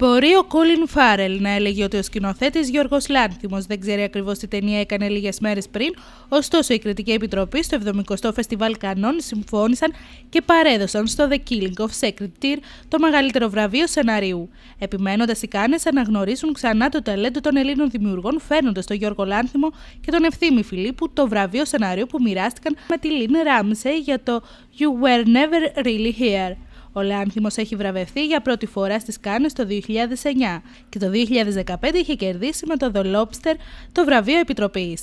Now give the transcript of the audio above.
Μπορεί ο Κόλιν Φάρελ να έλεγε ότι ο σκηνοθέτης Γιώργος Λάνθιμος δεν ξέρει ακριβώς τι ταινία έκανε λίγες μέρες πριν, ωστόσο η Κρητική Επιτροπή στο 70ο Φεστιβάλ Κανών συμφώνησαν και παρέδωσαν στο The Killing of Sacred Tear το μεγαλύτερο βραβείο σεναρίου. Επιμένοντας οι Κάνες αναγνωρίσουν ξανά το ταλέντο των Ελλήνων δημιουργών, φέρνοντας τον Γιώργο Λάνθιμο και τον Ευθύμη Φιλίππου το βραβείο σενάριου που μοιράστηκαν με τη Λίν Ράμσεϊ για το You Were Never Really Here. Ο Λάνθιμος έχει βραβευθεί για πρώτη φορά στις Κάνες το 2009 και το 2015 είχε κερδίσει με το The Lobster το βραβείο Επιτροπής.